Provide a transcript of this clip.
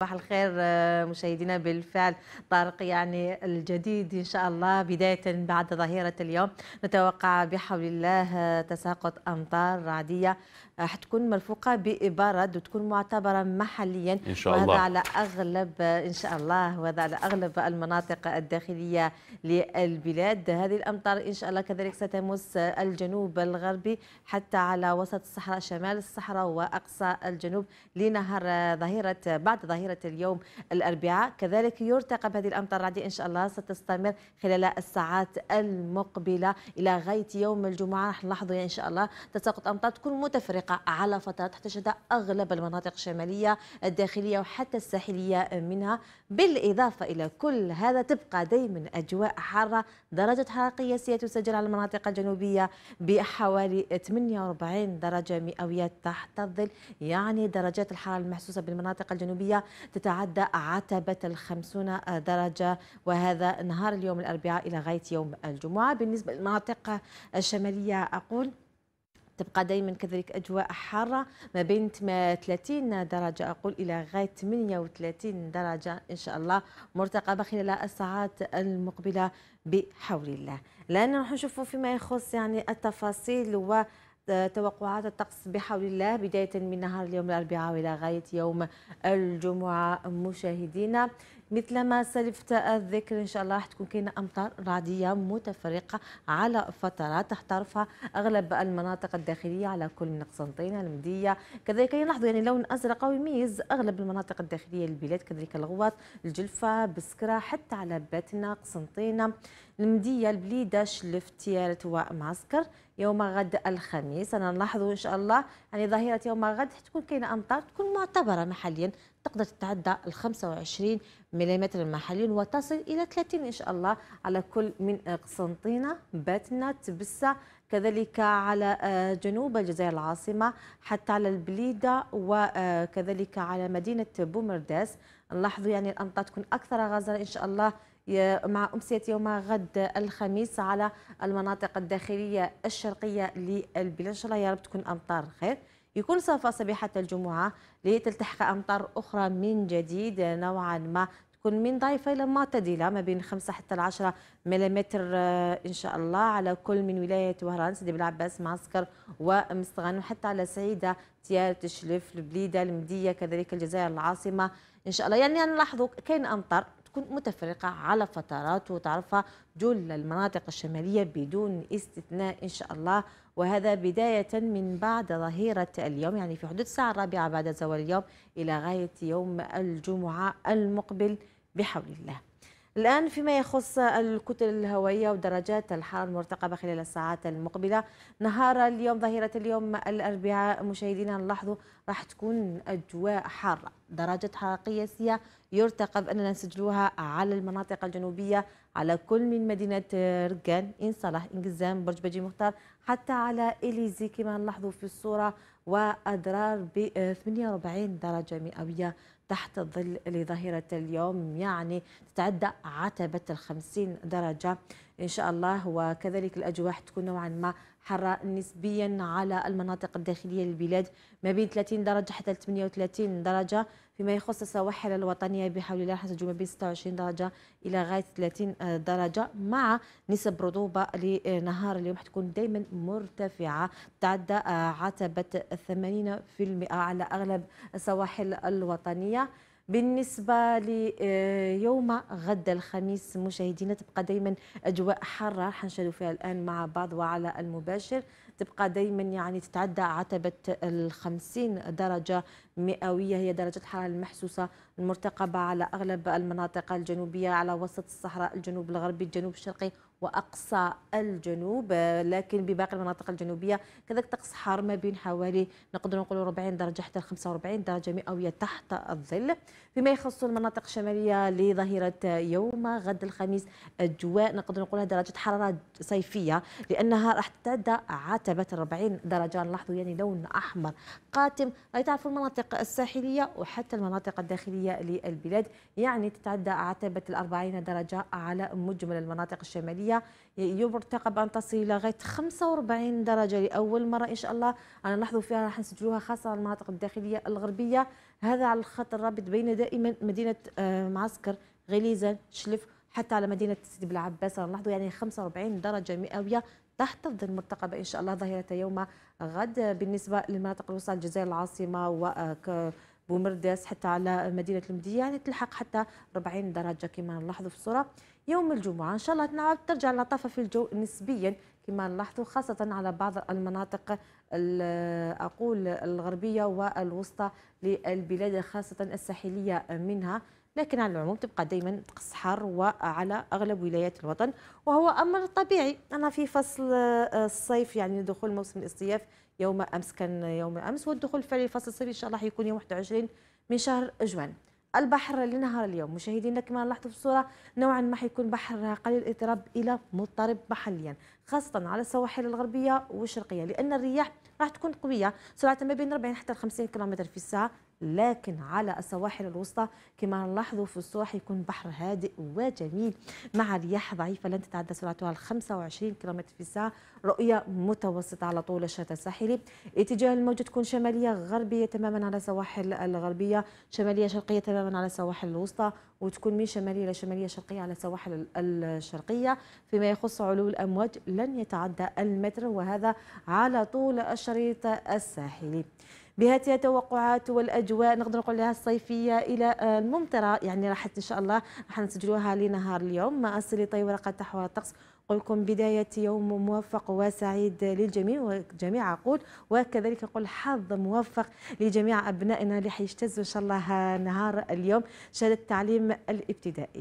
صباح الخير آه، مشاهدينا بالفعل طارق يعني الجديد ان شاء الله بدايه بعد ظهيره اليوم نتوقع بحول الله تساقط امطار رعديه حتكون ملفوقه بابرد وتكون معتبره محليا ان شاء الله وهذا على اغلب ان شاء الله وهذا على اغلب المناطق الداخليه للبلاد هذه الامطار ان شاء الله كذلك ستمس الجنوب الغربي حتى على وسط الصحراء شمال الصحراء واقصى الجنوب لنهار ظهيره بعد ظهيره اليوم الاربعاء كذلك يرتقب هذه الامطار الرعديه ان شاء الله ستستمر خلال الساعات المقبله الى غايه يوم الجمعه راح نلاحظوا ان شاء الله تساقط امطار تكون متفرقه الطريقة على فترات احتشدها أغلب المناطق الشمالية الداخلية وحتى الساحلية منها بالإضافة إلى كل هذا تبقى دائما أجواء حارة درجة حرارة قياسية تسجل على المناطق الجنوبية بحوالي 48 درجة مئوية تحت الظل يعني درجات الحرارة المحسوسة بالمناطق الجنوبية تتعدى عتبة ال 50 درجة وهذا نهار اليوم الأربعاء إلى غاية يوم الجمعة بالنسبة للمناطق الشمالية أقول تبقى دائما كذلك اجواء حاره ما بين 30 درجه اقول الى غايه 38 درجه ان شاء الله مرتقبه خلال الساعات المقبله بحول الله لان نروح نشوفوا فيما يخص يعني التفاصيل و توقعات الطقس بحول الله بداية من نهار اليوم الأربعاء غاية يوم الجمعة مشاهدينا مثلما سلفت الذكر ان شاء الله راح تكون كاينه امطار رعديه متفرقه على فترات تحترفها اغلب المناطق الداخليه على كل من قسنطينه المديه كذلك نلاحظوا يعني لون ازرق ويميز اغلب المناطق الداخليه للبلاد كذلك الغواط الجلفه بسكره حتى على باتنا قسنطينه المديه البليده شلفت تيارت ومعسكر يوم غد الخميس انا نلاحظ ان شاء الله يعني ظهيره يوم غد تكون كاينه امطار تكون معتبره محليا تقدر تتعدى ال 25 ملم محليا وتصل الى 30 ان شاء الله على كل من قسنطينه باتنا تبسه كذلك على آه، جنوب الجزائر العاصمه حتى على البليده وكذلك آه، على مدينه بومرداس نلاحظ يعني الامطار تكون اكثر غزاره ان شاء الله مع أمسية يوم غد الخميس على المناطق الداخلية الشرقية للبلاد إن شاء الله يا رب تكون أمطار خير يكون صافا صبيحة الجمعة لتلتحق أمطار أخرى من جديد نوعا ما تكون من ضعيفة إلى معتدلة ما بين 5 حتى 10 ملم آه، إن شاء الله على كل من ولاية وهران سيدي بلعباس معسكر ومستغان وحتى على سعيدة تيار تشلف البليدة المدية كذلك الجزائر العاصمة إن شاء الله يعني نلاحظوا كاين أمطار تكون متفرقة على فترات وتعرفها جل المناطق الشمالية بدون استثناء إن شاء الله وهذا بداية من بعد ظهيرة اليوم يعني في حدود الساعة الرابعة بعد زوال اليوم إلى غاية يوم الجمعة المقبل بحول الله الآن فيما يخص الكتل الهوائية ودرجات الحرارة المرتقبة خلال الساعات المقبلة نهار اليوم ظهيرة اليوم الأربعاء مشاهدينا نلاحظوا راح تكون أجواء حارة درجة حرارة قياسية يرتقب أننا نسجلوها على المناطق الجنوبية على كل من مدينة رقان إن صلاح إنجزام برج بجي مختار حتى على إليزي كما نلاحظوا في الصورة وأدرار ب 48 درجة مئوية تحت الظل لظاهرة اليوم يعني تتعدى عتبة الخمسين درجة إن شاء الله وكذلك الأجواء تكون نوعا ما حرة نسبيا على المناطق الداخلية للبلاد ما بين 30 درجة حتى 38 درجة فيما يخص السواحل الوطنية بحول الله حتى ما بين 26 درجة إلى غاية 30 درجة مع نسب رطوبة لنهار اليوم حتكون دائما مرتفعة تعدى عتبة 80% على أغلب السواحل الوطنية بالنسبة ليوم غد الخميس مشاهدينا تبقى دائما أجواء حارة راح فيها الآن مع بعض وعلى المباشر تبقى دائما يعني تتعدى عتبة الخمسين درجة مئوية هي درجة الحرارة المحسوسة المرتقبة على أغلب المناطق الجنوبية على وسط الصحراء الجنوب الغربي الجنوب الشرقي واقصى الجنوب لكن بباقي المناطق الجنوبيه كذلك طقس حار ما بين حوالي نقدر نقول 40 درجه حتى 45 درجه مئويه تحت الظل فيما يخص المناطق الشماليه لظهيره يوم غد الخميس اجواء نقدر نقولها درجه حراره صيفيه لانها راح تتعدى عتبه 40 درجه نلاحظوا يعني لون احمر قاتم راح تعرفوا المناطق المناطق الساحلية وحتى المناطق الداخلية للبلاد يعني تتعدى عتبة الأربعين درجة على مجمل المناطق الشمالية يرتقب أن تصل لغاية 45 درجة لأول مرة إن شاء الله أنا نلاحظوا فيها راح نسجلوها خاصة المناطق الداخلية الغربية هذا على الخط الرابط بين دائما مدينة آه، معسكر غليزة شلف حتى على مدينه سيدي بالعباس نلاحظوا يعني 45 درجه مئويه تحتفظ المرتقبة إن شاء الله ظاهرة يوم غد بالنسبة للمناطق الوسطى الجزائر العاصمة و بومرداس حتى على مدينة المدية يعني تلحق حتى 40 درجة كما نلاحظوا في الصورة يوم الجمعة إن شاء الله تنعاد ترجع اللطافة في الجو نسبيا كما نلاحظوا خاصة على بعض المناطق أقول الغربية والوسطى للبلاد خاصة الساحلية منها لكن على العموم تبقى دائما تقص حر وعلى اغلب ولايات الوطن وهو امر طبيعي انا في فصل آه، الصيف يعني دخول موسم الاصطياف يوم امس كان يوم امس والدخول الفعلي لفصل الصيف ان شاء الله حيكون يوم 21 من شهر جوان البحر لنهار اليوم مشاهدينا كما لاحظتوا في الصوره نوعا ما حيكون بحر قليل الاضطراب الى مضطرب محليا خاصة على السواحل الغربية والشرقية لأن الرياح راح تكون قوية سرعة ما بين 40 حتى 50 كم في الساعة لكن على السواحل الوسطى كما نلاحظوا في الصباح يكون بحر هادئ وجميل مع رياح ضعيفة لن تتعدى سرعتها 25 كم في الساعة رؤية متوسطة على طول الشاطئ الساحلي اتجاه الموجة تكون شمالية غربية تماما على السواحل الغربية شمالية شرقية تماما على السواحل الوسطى وتكون من شمالية إلى شمالية شرقية على السواحل الشرقية فيما يخص علو الأمواج لن يتعدى المتر وهذا على طول الشريط الساحلي بهذه التوقعات والاجواء نقدر نقول لها الصيفيه الى آه، الممطره يعني راح ان شاء الله راح نسجلوها لنهار اليوم مع السلي طي ورقه تحوى الطقس نقول لكم بداية يوم موفق وسعيد للجميع وجميع عقول وكذلك نقول حظ موفق لجميع أبنائنا اللي حيجتزوا إن شاء الله نهار اليوم شهادة التعليم الابتدائي